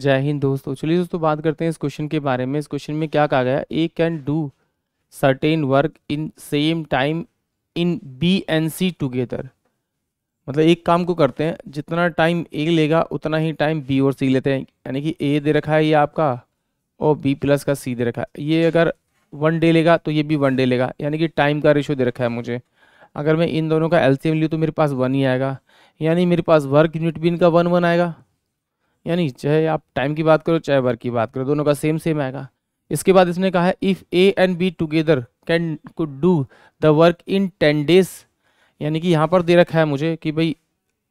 जय हिंद दोस्तों चलिए दोस्तों बात करते हैं इस क्वेश्चन के बारे में इस क्वेश्चन में क्या कहा गया A can do certain work in same time in B and C together मतलब एक काम को करते हैं जितना टाइम ए लेगा उतना ही टाइम बी और सी लेते हैं यानी कि ए दे रखा है ये आपका और बी प्लस का सी दे रखा है ये अगर वन डे लेगा तो ये भी वन डे लेगा यानी कि टाइम का रेशो दे रखा है मुझे अगर मैं इन दोनों का एल सी लूँ तो मेरे पास वन ही आएगा यानी मेरे पास वर्क यूनिट भी इनका वन वन आएगा यानी चाहे आप टाइम की बात करो चाहे वर्क की बात करो दोनों का सेम सेम आएगा इसके बाद इसने कहा है if A and B together can could do the work in ten days यानी कि यहाँ पर दे रखा है मुझे कि भाई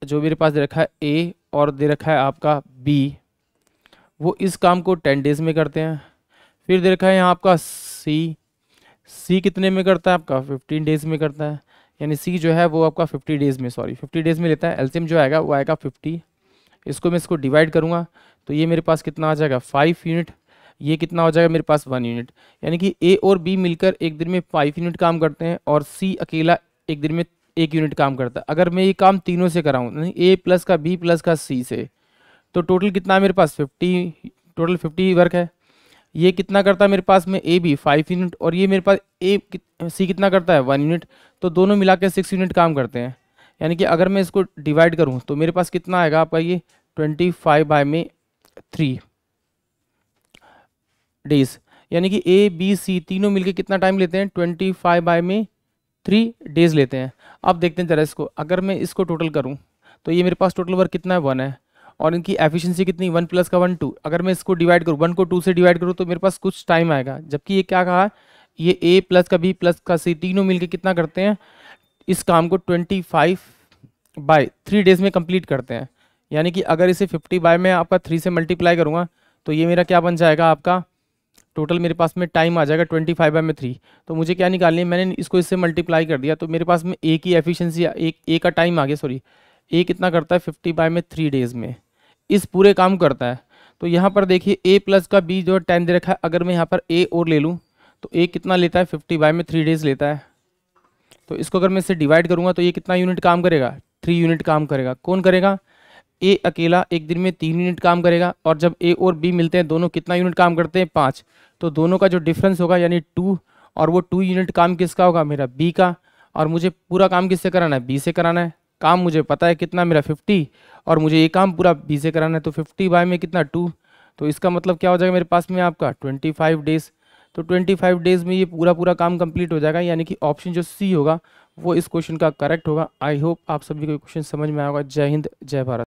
जो मेरे पास दे रखा है ए और दे रखा है आपका बी वो इस काम को टेन डेज में करते हैं फिर दे रखा है यहाँ आपका सी सी कितने में करता है आपका फिफ्टीन डेज में करता है यानी सी जो है वो आपका फिफ्टी डेज में सॉरी फिफ्टी डेज में लेता है एल्सियम जो आएगा वो आएगा फिफ्टी इसको मैं इसको डिवाइड करूँगा तो ये मेरे पास कितना आ जाएगा फाइव यूनिट ये कितना हो जाएगा मेरे पास वन यूनिट यानी कि ए और बी मिलकर एक दिन में फाइव यूनिट काम करते हैं और सी अकेला एक दिन में एक यूनिट काम करता है अगर मैं ये काम तीनों से कराऊँ यानी ए प्लस का बी प्लस का सी से तो टोटल कितना है मेरे पास फिफ्टी टोटल फिफ्टी वर्क है ये कितना करता है मेरे पास में ए बी फाइव यूनिट और ये मेरे पास ए सी कितना करता है वन यूनिट तो दोनों मिला के सिक्स यूनिट काम करते हैं यानी कि अगर मैं इसको डिवाइड करूँ तो मेरे पास कितना आएगा आपका ये ट्वेंटी फाइव बाय में थ्री डेज यानी कि ए बी सी तीनों मिलके कितना टाइम लेते हैं ट्वेंटी फाइव बाय में थ्री डेज लेते हैं अब देखते हैं जरा इसको अगर मैं इसको टोटल करूँ तो ये मेरे पास टोटल वर्क कितना है वन है और इनकी एफिशिएंसी कितनी वन प्लस का वन टू अगर मैं इसको डिवाइड करूँ वन को टू से डिवाइड करूँ तो मेरे पास कुछ टाइम आएगा जबकि ये क्या कहा ये ए प्लस का बी प्लस का सी तीनों मिलके कितना करते हैं इस काम को twenty five by three days में कंप्लीट करते हैं यानी कि अगर इसे फिफ्टी बाय में आपका थ्री से मल्टीप्लाई करूँगा तो ये मेरा क्या बन जाएगा आपका टोटल मेरे पास में टाइम आ जाएगा ट्वेंटी फाइव बाई में थ्री तो मुझे क्या निकालनी है मैंने इसको इससे मल्टीप्लाई कर दिया तो मेरे पास में ए की एफिशिएंसी एक ए का टाइम आ गया सॉरी ए कितना करता है फिफ्टी बाय में थ्री डेज़ में इस पूरे काम करता है तो यहाँ पर देखिए ए प्लस का बी जो है टेन दे रखा है अगर मैं यहाँ पर ए और ले लूँ तो ए कितना लेता है फिफ्टी बाय में थ्री डेज़ लेता है तो इसको अगर मैं इससे डिवाइड करूँगा तो ये कितना यूनिट काम करेगा थ्री यूनिट काम करेगा कौन करेगा ए अकेला एक दिन में तीन यूनिट काम करेगा और जब ए और बी मिलते हैं दोनों कितना यूनिट काम करते हैं पाँच तो दोनों का जो डिफरेंस होगा यानी टू और वो टू यूनिट काम किसका होगा मेरा बी का और मुझे पूरा काम किससे कराना है बी से कराना है काम मुझे पता है कितना मेरा फिफ्टी और मुझे ये काम पूरा बी से कराना है तो फिफ्टी बाय में कितना टू तो इसका मतलब क्या हो जाएगा मेरे पास में आपका ट्वेंटी फाइव डेज़ तो ट्वेंटी फाइव डेज़ में ये पूरा पूरा काम कंप्लीट हो जाएगा यानी कि ऑप्शन जो सी होगा वो इस क्वेश्चन का करेक्ट होगा आई होप आप सभी को क्वेश्चन समझ में आएगा जय हिंद जय भारत